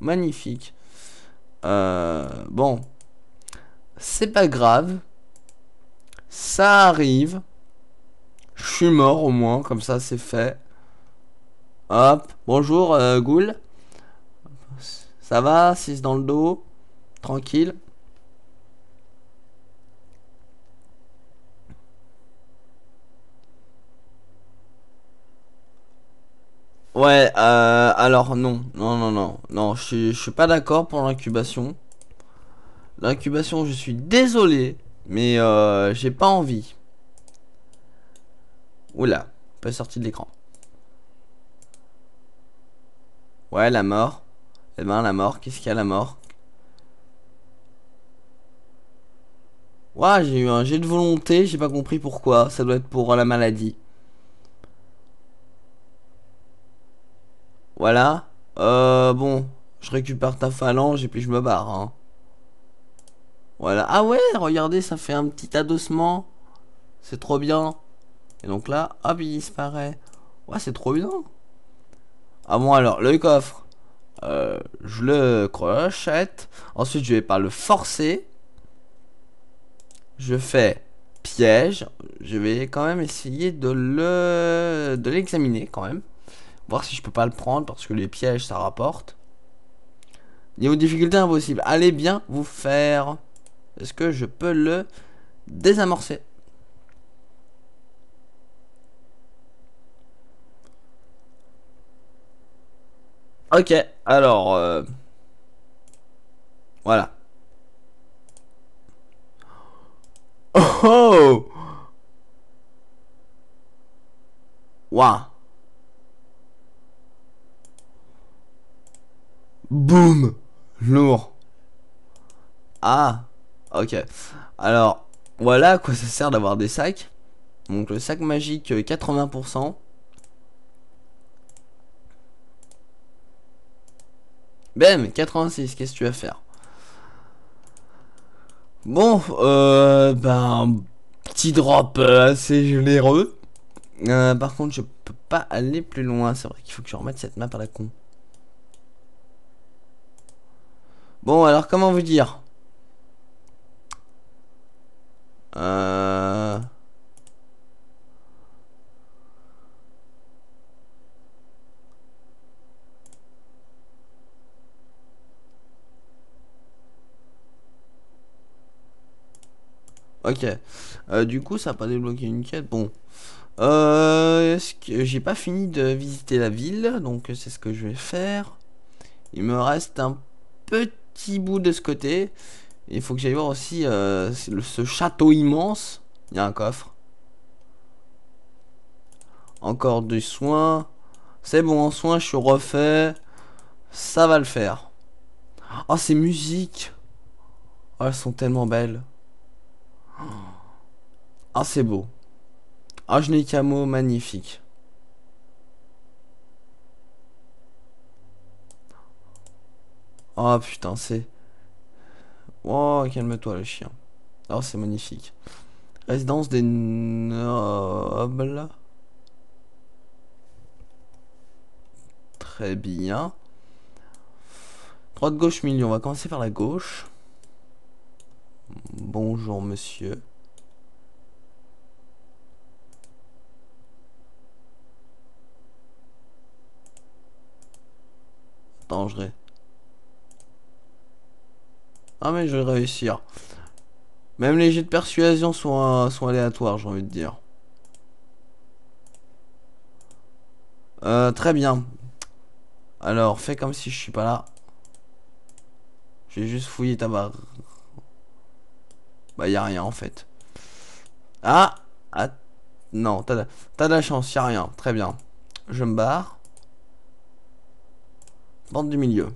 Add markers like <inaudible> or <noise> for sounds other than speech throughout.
magnifique. Euh, bon, c'est pas grave. Ça arrive. Je suis mort au moins, comme ça c'est fait. Hop, bonjour euh, Ghoul. Ça va, 6 dans le dos. Tranquille. Ouais, euh, alors non, non, non, non, non, je, suis pas d'accord pour l'incubation. L'incubation, je suis désolé, mais euh, j'ai pas envie. Oula, pas sorti de l'écran. Ouais, la mort. Eh ben, la mort, qu'est-ce qu'il y a, la mort ouais j'ai eu un jet de volonté, j'ai pas compris pourquoi. Ça doit être pour la maladie. Voilà. Euh, bon. Je récupère ta phalange et puis je me barre. Hein. Voilà. Ah ouais, regardez, ça fait un petit adossement. C'est trop bien. Et donc là, hop, il disparaît. Ouais, c'est trop bien. Ah bon, alors, le coffre. Euh, je le crochette. Ensuite, je vais pas le forcer. Je fais piège. Je vais quand même essayer de le de l'examiner quand même. Voir si je peux pas le prendre parce que les pièges ça rapporte. Niveau difficulté impossible. Allez bien vous faire. Est-ce que je peux le désamorcer Ok, alors... Euh, voilà. Oh, oh! Waouh Boum Lourd. Ah Ok. Alors, voilà à quoi ça sert d'avoir des sacs. Donc le sac magique 80%. Bam 86, qu'est-ce que tu vas faire Bon, euh, ben, petit drop euh, assez généreux. Euh, par contre, je peux pas aller plus loin. C'est vrai qu'il faut que je remette cette map à la con. Bon, alors comment vous dire euh... Ok. Euh, du coup, ça n'a pas débloqué une quête. Bon. Euh, J'ai pas fini de visiter la ville, donc c'est ce que je vais faire. Il me reste un petit bout de ce côté. Il faut que j'aille voir aussi euh, ce château immense. Il y a un coffre. Encore du soin. C'est bon, en soin, je suis refait. Ça va le faire. Oh, ces musiques. Oh, elles sont tellement belles. Ah, c'est beau. Ah, magnifique. Oh putain, c'est... Oh, calme-toi le chien. Oh, c'est magnifique. Résidence des nobles. Très bien. Droite, gauche, milieu. On va commencer par la gauche. Bonjour, monsieur. Attends, ah mais je vais réussir. Même les jets de persuasion sont, euh, sont aléatoires, j'ai envie de dire. Euh, très bien. Alors, fais comme si je suis pas là. J'ai juste fouillé ta barre. Bah, y a rien en fait. Ah, ah Non, t'as de, la chance, y rien. Très bien. Je me barre. Bande du milieu.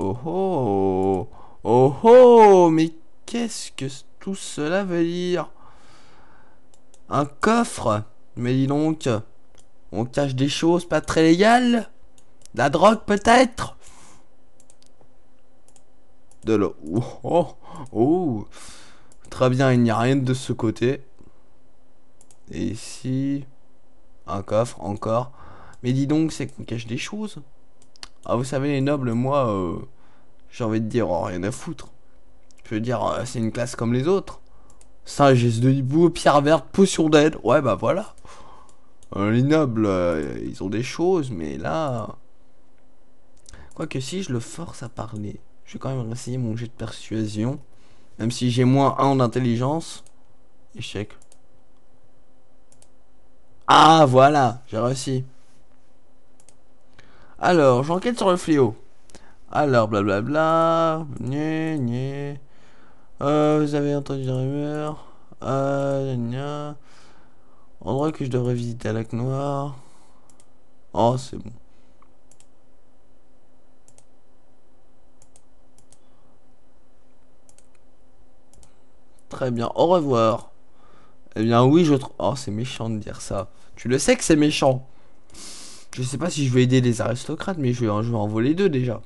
Oh oh Oh oh Mais qu'est-ce que tout cela veut dire Un coffre Mais dis donc, on cache des choses pas très légales La drogue peut-être De l'eau. Oh, oh, oh Très bien, il n'y a rien de ce côté. Et ici... Un coffre, encore. Mais dis donc, c'est qu'on cache des choses ah, vous savez, les nobles, moi, euh, j'ai envie de dire, oh, rien à foutre. Je veux dire, euh, c'est une classe comme les autres. Sagesse de hibou, pierre verte, potion d'aide. Ouais, bah voilà. Euh, les nobles, ils ont des choses, mais là. Quoique si je le force à parler, je vais quand même essayer mon jet de persuasion. Même si j'ai moins un d'intelligence. Échec. Ah, voilà, j'ai réussi. Alors, j'enquête sur le fléau. Alors, blablabla. Euh, vous avez entendu des rumeurs. Euh, Endroit que je devrais visiter à Lac Noir. Oh, c'est bon. Très bien, au revoir. Eh bien oui, je trouve... Oh, c'est méchant de dire ça. Tu le sais que c'est méchant. Je sais pas si je vais aider les aristocrates, mais je vais, en voler deux déjà.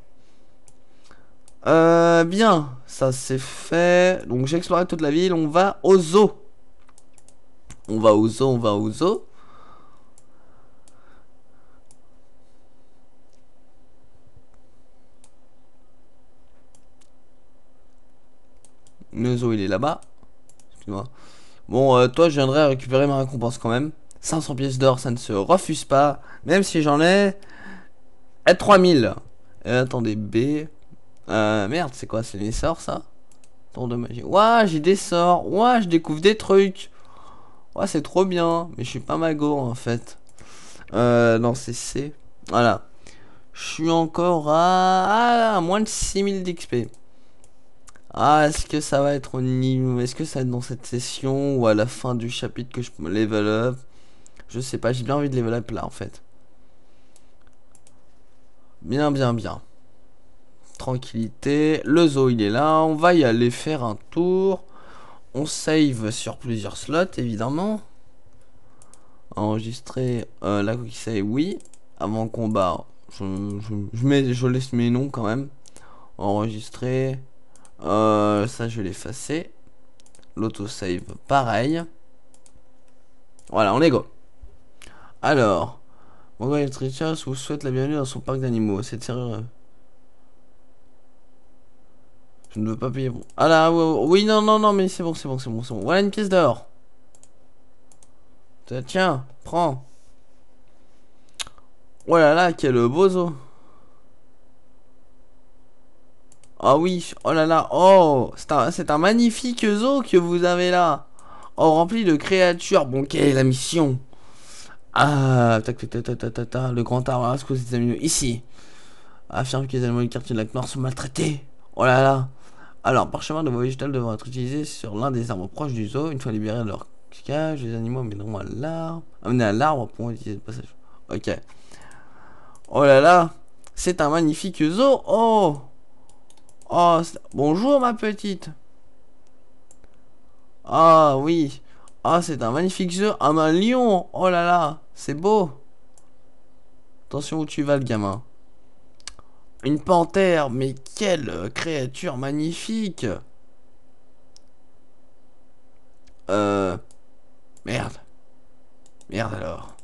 Euh, bien, ça c'est fait. Donc j'ai exploré toute la ville, on va au zoo. On va au zoo, on va au zoo. Le zoo il est là-bas. Bon, euh, toi je viendrai récupérer ma récompense quand même. 500 pièces d'or, ça ne se refuse pas. Même si j'en ai... À 3000. et attendez, B. Euh, merde, c'est quoi C'est les sorts, ça Tour de magie. Ouah, j'ai des sorts. Ouah, je découvre des trucs. Ouais, c'est trop bien. Mais je suis pas mago, en fait. Euh, non, c'est C. Voilà. Je suis encore à... moins de 6000 d'XP. Ah, est-ce que ça va être au niveau... Est-ce que ça va être dans cette session ou à la fin du chapitre que je level up je sais pas, j'ai bien envie de les là en fait. Bien, bien, bien. Tranquillité. Le zoo il est là. On va y aller faire un tour. On save sur plusieurs slots évidemment. Enregistrer euh, la coquille save, oui. Avant combat, je, mets, je laisse mes noms quand même. Enregistrer. Euh, ça je vais l'effacer. save pareil. Voilà, on est go. Alors, et Trichas, vous souhaite la bienvenue dans son parc d'animaux. C'est sérieux. Je ne veux pas payer Ah là, ah, oui, non, non, non, mais c'est bon, c'est bon, c'est bon, c'est bon. Voilà une pièce d'or. Tiens, prends. Oh là là, quel zoo. Ah oui, oh là là, oh, c'est un, un magnifique zoo que vous avez là. Oh, rempli de créatures. Bon, quelle est la mission ah, tac, tac, tac, tac, tac, tac, le grand arbre à cause des animaux ici. Affirme que les animaux du quartier de la noir sont maltraités. Oh là là. Alors, parchemin de voie végétale devra être utilisé sur l'un des arbres proches du zoo. Une fois libérés de leur cage, les animaux amèneront à l'arbre. Amener à l'arbre pour utiliser le passage. Ok. Oh là là. C'est un magnifique zoo. Oh. Oh, bonjour ma petite. Ah oui. Ah, c'est un magnifique zoo Ah, un lion. Oh là là, c'est beau. Attention où tu vas, le gamin. Une panthère, mais quelle euh, créature magnifique. Euh... Merde. Merde alors.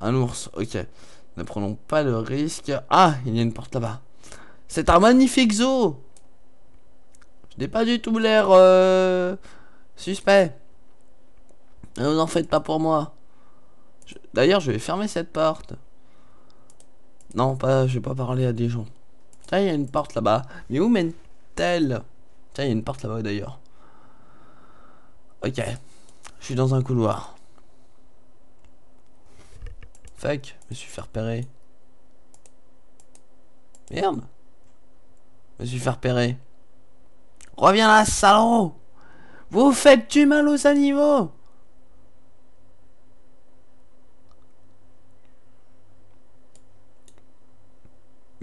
Un ours, ok. Ne prenons pas le risque. Ah, il y a une porte là-bas. C'est un magnifique zoo. Je n'ai pas du tout l'air euh, suspect. Ne vous en faites pas pour moi. D'ailleurs, je vais fermer cette porte. Non, pas, je vais pas parler à des gens. Tiens, il y a une porte là-bas. Mais où mène-t-elle Tiens, il y a une porte là-bas d'ailleurs. Ok. Je suis dans un couloir. Fuck, je me suis fait repérer. Merde. Je me suis fait repérer. Reviens là, salaud Vous faites du mal aux animaux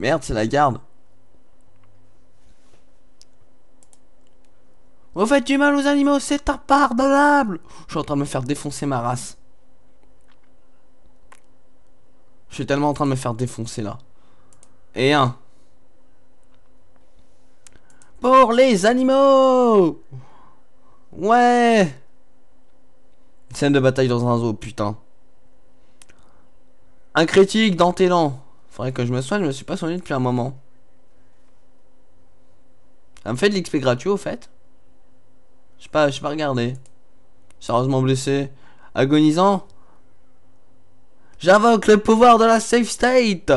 Merde, c'est la garde. Vous faites du mal aux animaux, c'est impardonnable Je suis en train de me faire défoncer ma race. Je suis tellement en train de me faire défoncer là. Et un. Pour les animaux Ouais Scène de bataille dans un zoo, putain. Un critique dans tes Faudrait que je me soigne, je me suis pas soigné depuis un moment. Elle me fait de l'XP gratuit au fait Je sais pas, je sais pas regarder. Sérieusement blessé. Agonisant J'invoque le pouvoir de la safe state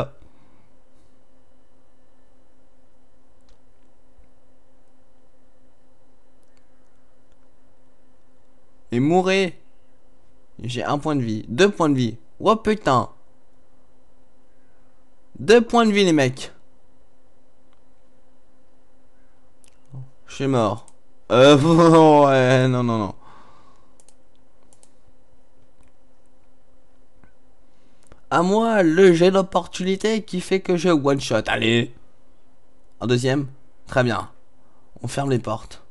Et mourir. J'ai un point de vie, deux points de vie. Oh putain deux points de vie, les mecs. Je suis mort. Euh, <laughs> ouais, non, non, non. À moi, le jet d'opportunité qui fait que je one-shot. Allez Un deuxième Très bien. On ferme les portes.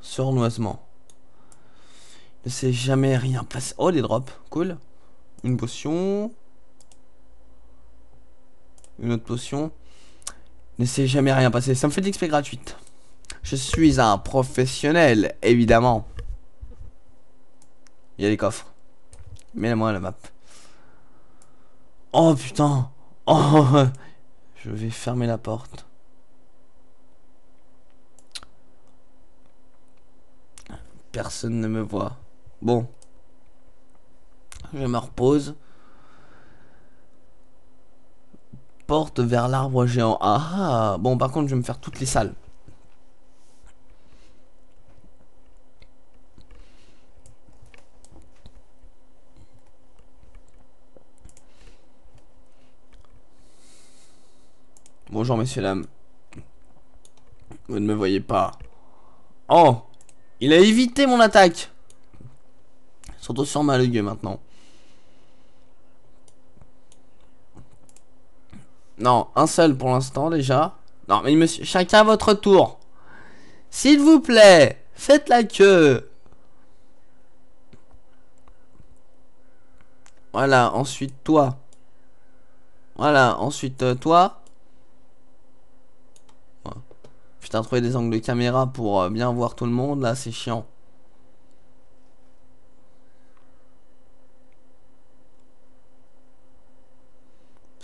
Sournoisement. Ne s'est jamais rien passé. Oh, des drops. Cool. Une potion une autre potion. Ne s'est jamais rien passé. Ça me fait de l'XP gratuite. Je suis un professionnel, évidemment. Il y a les coffres. Mets-moi la map. Oh putain. Oh. <laughs> Je vais fermer la porte. Personne ne me voit. Bon. Je me repose. porte vers l'arbre géant. Ah, ah Bon, par contre, je vais me faire toutes les salles. Bonjour, messieurs, dames. Vous ne me voyez pas. Oh Il a évité mon attaque Surtout sur ma maintenant. Non, un seul pour l'instant déjà. Non, mais chacun à votre tour. S'il vous plaît, faites la queue. Voilà, ensuite toi. Voilà, ensuite euh, toi. Putain, trouver des angles de caméra pour euh, bien voir tout le monde, là, c'est chiant.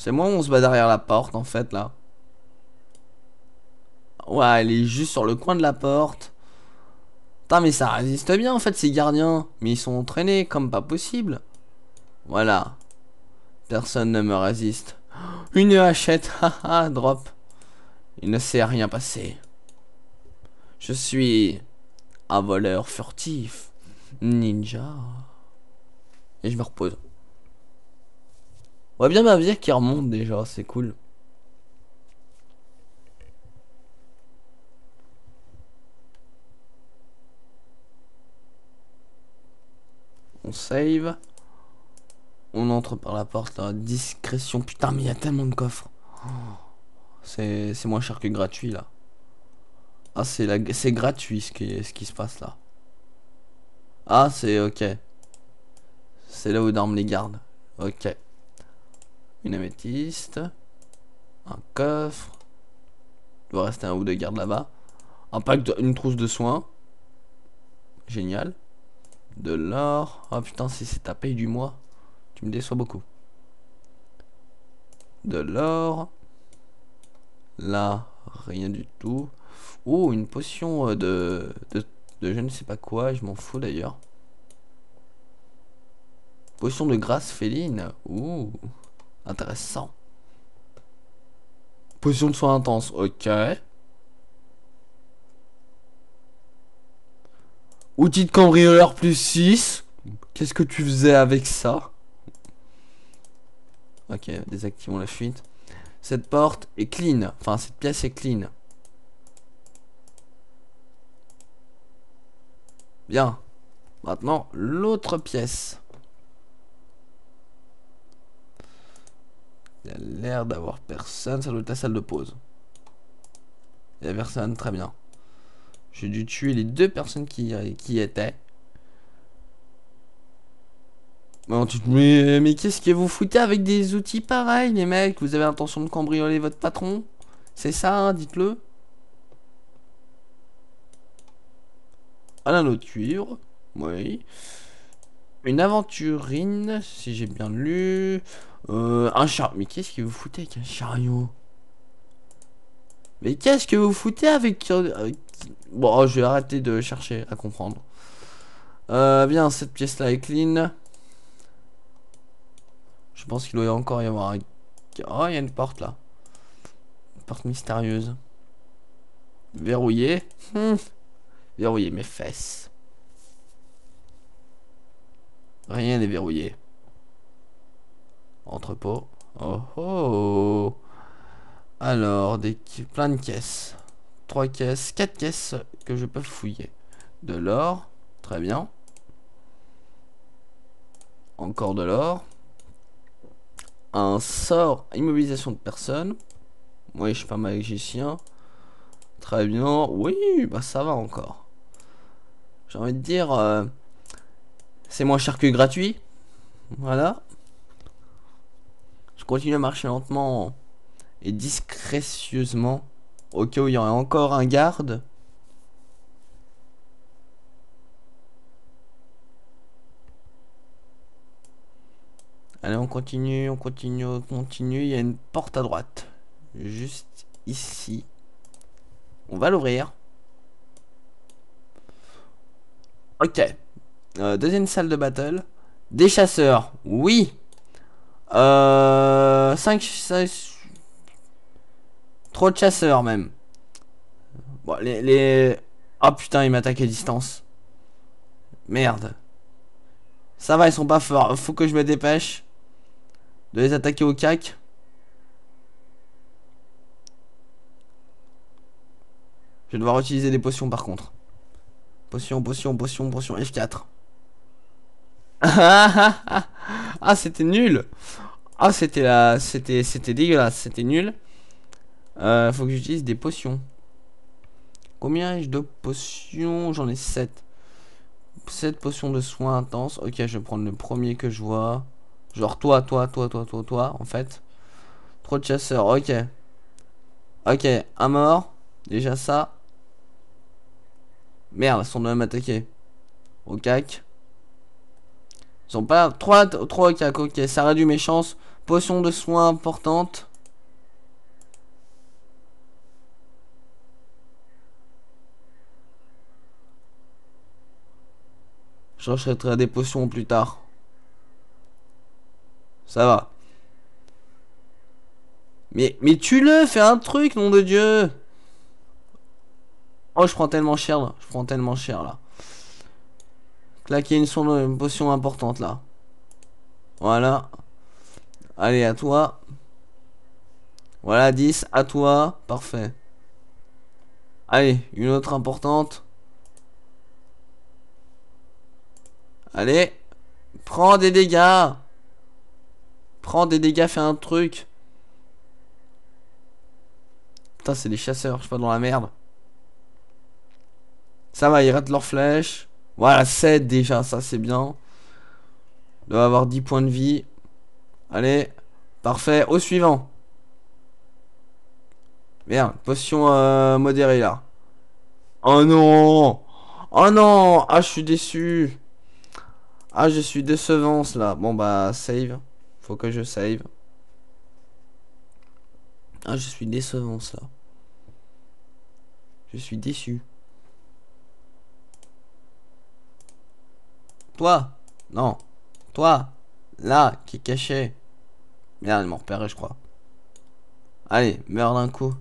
C'est moi on se bat derrière la porte en fait là. Ouais, elle est juste sur le coin de la porte. Putain, mais ça résiste bien en fait ces gardiens. Mais ils sont entraînés comme pas possible. Voilà. Personne ne me résiste. Une hachette, <laughs> haha, drop. Il ne s'est rien passé. Je suis un voleur furtif, ninja. Et je me repose. On va bien dire qui remonte déjà, c'est cool. On save. On entre par la porte là, discrétion. Putain, mais il y a tellement de coffres. C'est moins cher que gratuit là. Ah, c'est gratuit ce qui, ce qui se passe là. Ah, c'est ok. C'est là où dorment les gardes. Ok une améthyste, un coffre, il doit rester un ou de garde là-bas, un pack, une trousse de soins, génial, de l'or, oh putain si c'est ta paye du mois, tu me déçois beaucoup, de l'or, là rien du tout, oh une potion euh, de, de, de je ne sais pas quoi, je m'en fous d'ailleurs, Potion de grâce féline. Ouh. Intéressant. Position de soin intense, ok. Outil de cambrioleur plus 6. Qu'est-ce que tu faisais avec ça Ok, désactivons la fuite. Cette porte est clean. Enfin, cette pièce est clean. Bien. Maintenant, l'autre pièce. a l'air d'avoir personne. Ça doit être la salle de pause. Il n'y a personne. Très bien. J'ai dû tuer les deux personnes qui, qui étaient. Mais, mais qu'est-ce que vous foutez avec des outils pareils, les mecs Vous avez l'intention de cambrioler votre patron C'est ça, hein, dites-le. Un anneau de cuivre. Oui. Une aventurine, si j'ai bien lu. Euh, un chariot. Mais qu'est-ce que vous foutez avec un chariot Mais qu'est-ce que vous foutez avec... Euh, bon, je vais arrêter de chercher à comprendre. Euh, bien, cette pièce-là est clean. Je pense qu'il doit encore y avoir Oh, il y a une porte là. Une porte mystérieuse. Verrouillée. Hmm. Verrouillée Verrouiller mes fesses. Rien n'est verrouillé. Entrepôt. Oh oh Alors, des, plein de caisses. trois caisses, quatre caisses que je peux fouiller. De l'or, très bien. Encore de l'or. Un sort immobilisation de personnes. Moi je suis pas magicien. Très bien. Oui, bah ça va encore. J'ai envie de dire, euh, c'est moins cher que gratuit. Voilà. Je continue à marcher lentement et discrétieusement. Au il y aurait encore un garde. Allez, on continue, on continue, on continue. Il y a une porte à droite. Juste ici. On va l'ouvrir. Ok. Euh, deuxième salle de battle. Des chasseurs, oui. Euh, 5, Trop de chasseurs même. Bon, les... les... Oh putain, ils m'attaquent à distance. Merde. Ça va, ils sont pas forts. Faut que je me dépêche de les attaquer au cac. Je vais devoir utiliser des potions par contre. Potion, potion, potion, potion, F4. <laughs> ah, c'était nul. Ah, c'était là c'était c'était dégueulasse, c'était nul. Euh, faut que j'utilise des potions. Combien ai-je de potions J'en ai 7. 7 potions de soins intenses. Ok, je vais prendre le premier que je vois. Genre toi, toi, toi, toi, toi, toi, en fait. Trop de chasseurs, ok. Ok, un mort. Déjà ça. Merde, sont même attaqué. Au cac. Ils ont pas 3, 3, ok ok, ça réduit mes chances. Potion de soins importante. Je des potions plus tard. Ça va. Mais, mais tue-le, fais un truc, nom de Dieu. Oh, je prends tellement cher là. Je prends tellement cher là. Là, qui a une, potion importante, là. Voilà. Allez, à toi. Voilà, 10. À toi. Parfait. Allez, une autre importante. Allez. Prends des dégâts. Prends des dégâts, fais un truc. Putain, c'est les chasseurs, je suis pas dans la merde. Ça va, ils ratent leurs flèches. Voilà, 7 déjà, ça c'est bien. On doit avoir 10 points de vie. Allez, parfait. Au suivant. Merde, potion euh, modérée là. Oh non Oh non Ah, je suis déçu Ah, je suis décevant là. Bon bah, save. Faut que je save. Ah, je suis décevant ça. Je suis déçu. Toi Non. Toi Là, qui est caché. Merde, il m'ont repéré, je crois. Allez, meurs d'un coup.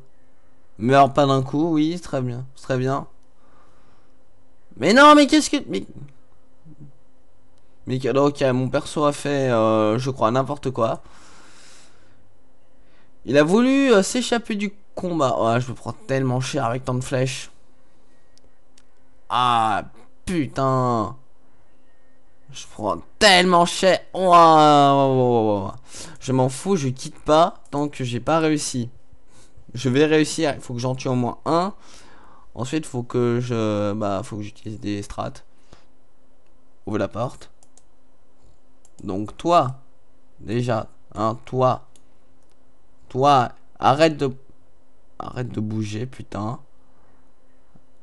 Meurs pas d'un coup, oui, très bien. Très bien. Mais non, mais qu'est-ce que... Mais... mais... donc, euh, mon perso a fait, euh, je crois, n'importe quoi. Il a voulu euh, s'échapper du combat. Oh, je me prends tellement cher avec tant de flèches. Ah, putain je prends tellement cher. Je m'en fous, je quitte pas tant que j'ai pas réussi. Je vais réussir. Il faut que j'en tue au moins un. Ensuite, faut que je, bah, faut que j'utilise des strats. Ouvre la porte. Donc toi, déjà, hein, toi, toi, arrête de, arrête de bouger, putain.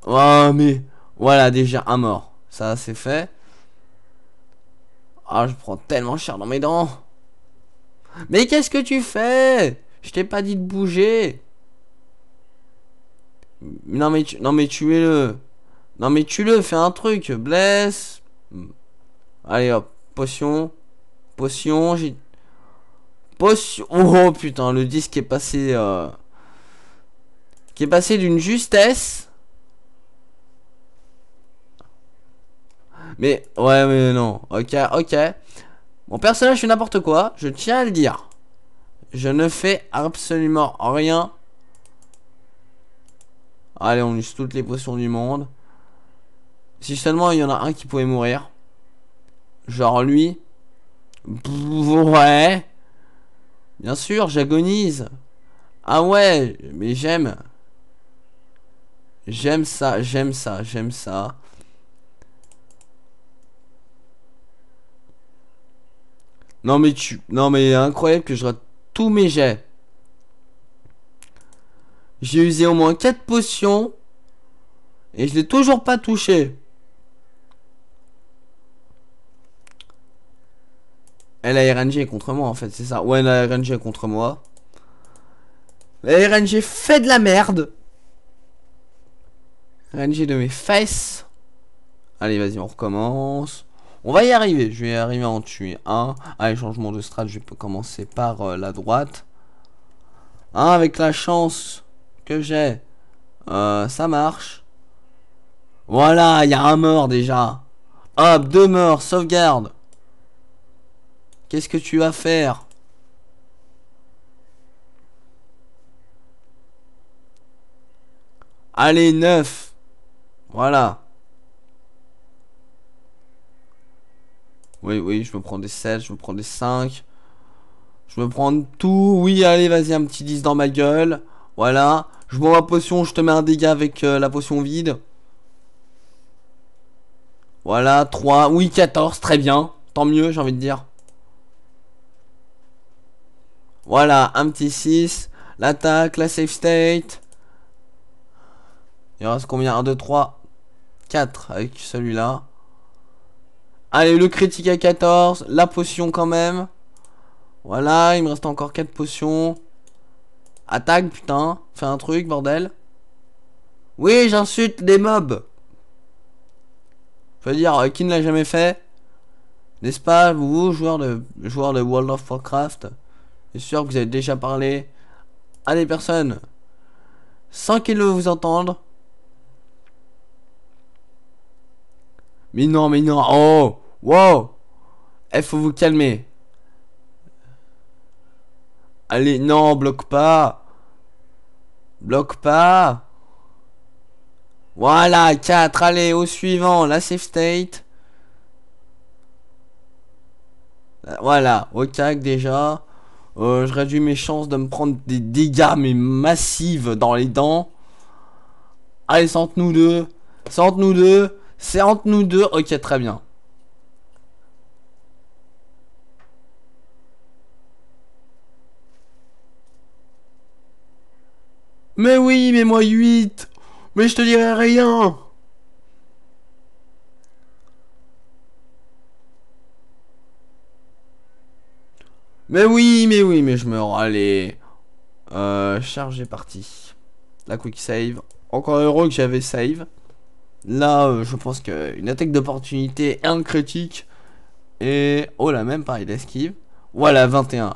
Oh mais, voilà déjà un mort. Ça c'est fait. Ah, je prends tellement cher dans mes dents. Mais qu'est-ce que tu fais Je t'ai pas dit de bouger. Non mais tu, non mais tuez-le. Non mais tu le fais un truc, blesse. Allez hop, potion. Potion, j'ai potion. Oh putain, le disque est passé euh... qui est passé d'une justesse Mais ouais, mais non. Ok, ok. Mon personnage fait n'importe quoi. Je tiens à le dire. Je ne fais absolument rien. Allez, on use toutes les potions du monde. Si seulement il y en a un qui pouvait mourir. Genre lui. Ouais. Bien sûr, j'agonise. Ah ouais, mais j'aime. J'aime ça, j'aime ça, j'aime ça. Non mais tu... Non mais incroyable que je rate tous mes jets. J'ai usé au moins 4 potions. Et je l'ai toujours pas touché. Elle eh, a RNG contre moi en fait, c'est ça. Ouais, la RNG est contre moi. La RNG fait de la merde. RNG de mes fesses. Allez, vas-y, on recommence. On va y arriver. Je vais arriver à en tuer un. Allez, changement de strat. Je peux commencer par euh, la droite. Hein, avec la chance que j'ai. Euh, ça marche. Voilà, il y a un mort déjà. Hop, deux morts, sauvegarde. Qu'est-ce que tu vas faire Allez, neuf, Voilà. Oui, oui, je me prends des 7, je me prends des 5. Je me prends tout. Oui, allez, vas-y, un petit 10 dans ma gueule. Voilà. Je bois ma potion, je te mets un dégât avec euh, la potion vide. Voilà, 3. Oui, 14, très bien. Tant mieux, j'ai envie de dire. Voilà, un petit 6. L'attaque, la safe state. Il reste combien 1, 2, 3, 4 avec celui-là. Allez, le critique à 14. La potion quand même. Voilà, il me reste encore 4 potions. Attaque, putain. Fais un truc, bordel. Oui, j'insulte des mobs. Je veux dire, euh, qui ne l'a jamais fait N'est-ce pas, vous, joueurs de, Joueur de World of Warcraft Je suis sûr que vous avez déjà parlé à des personnes sans qu'ils ne vous entendent Mais non, mais non. Oh, wow. Eh, faut vous calmer. Allez, non, bloque pas. Bloque pas. Voilà, 4. Allez, au suivant. La safe state. Voilà, au cac déjà. Euh, je réduis mes chances de me prendre des dégâts, mais massives dans les dents. Allez, sente nous deux. Sente nous deux. C'est entre nous deux, ok très bien. Mais oui, mais moi 8 Mais je te dirai rien Mais oui, mais oui, mais je me râlais. Euh, charge parti. La quick save. Encore heureux que j'avais save. Là, euh, je pense qu'une attaque d'opportunité, un critique. Et oh là, même pareil, il esquive. Voilà, 21.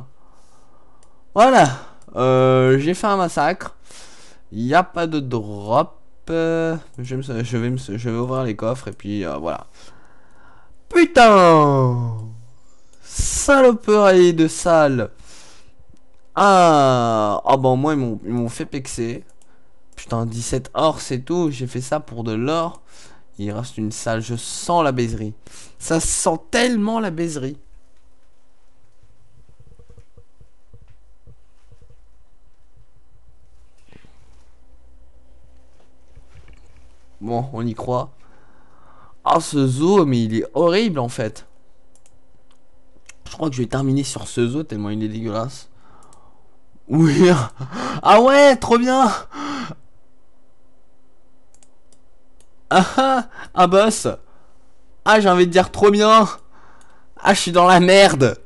Voilà. Euh, j'ai fait un massacre. Il n'y a pas de drop. Euh, je, vais je, je, vais ouvrir les coffres et puis voilà. Putain Saloperie de salle Ah Ah bon, bah, moi, ils m'ont fait pexer. Putain, 17 or, c'est tout. J'ai fait ça pour de l'or. Il reste une salle. Je sens la baiserie. Ça sent tellement la baiserie. Bon, on y croit. Ah, ce zoo, mais il est horrible en fait. Je crois que je vais terminer sur ce zoo tellement il est dégueulasse. Oui. <laughs> Ah ouais, trop bien. Ah ah Un boss Ah j'ai envie de dire trop bien Ah je suis dans la merde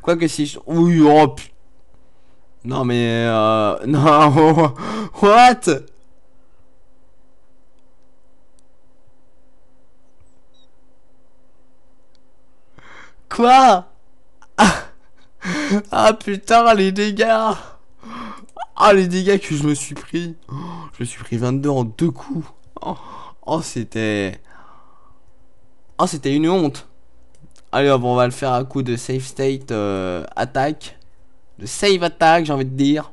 Quoi que si je... Oui, oh, putain non mais euh, non <laughs> what Quoi ah. <laughs> ah, putain les dégâts Ah les dégâts que je me suis pris Je me suis pris 22 en deux coups Oh, oh, c'était... Oh, c'était une honte. Allez, on va le faire à coup de safe state euh, attaque. De save attack j'ai envie de dire.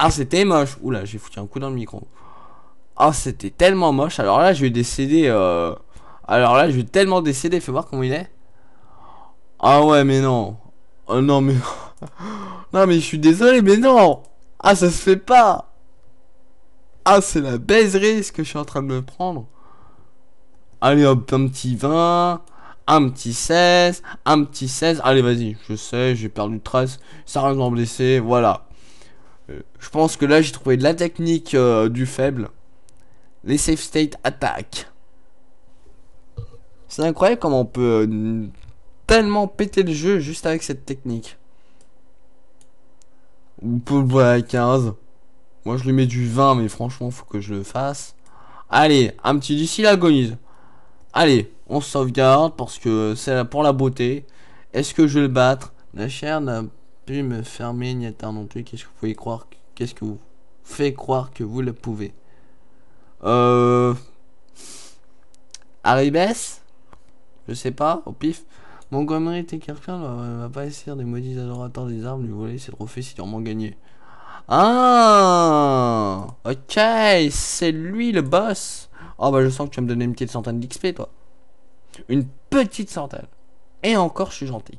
Ah, c'était moche. Oula, j'ai foutu un coup dans le micro. Ah, c'était tellement moche. Alors là, je vais décéder. Euh, alors là, je vais tellement décéder. Fais voir comment il est. Ah ouais, mais non. Oh non, mais... <laughs> non, mais je suis désolé, mais non. Ah, ça se fait pas. Ah, c'est la baiserie ce que je suis en train de me prendre. Allez hop, un petit 20, un petit 16, un petit 16. Allez, vas-y, je sais, j'ai perdu trace, Ça reste blessé, voilà. Euh, je pense que là, j'ai trouvé de la technique euh, du faible. Les safe state Attack C'est incroyable comment on peut euh, tellement péter le jeu juste avec cette technique. Ou pour peut 15. Moi, je lui mets du vin mais franchement, faut que je le fasse. Allez, un petit d'ici l'agonise. Allez, on sauvegarde parce que c'est pour la beauté. Est-ce que je vais le battre La chair n'a pu me fermer ni attendre non plus. Qu'est-ce que vous pouvez croire Qu'est-ce que vous faites croire que vous le pouvez Euh... Arribes Je sais pas, au pif. Montgomery quelqu'un on va pas essayer des maudits adorateurs des armes lui voler c'est trophées si durement gagné. Ah Ok, c'est lui le boss. Oh bah je sens que tu vas me donner une petite centaine d'XP toi. Une petite centaine. Et encore je suis gentil.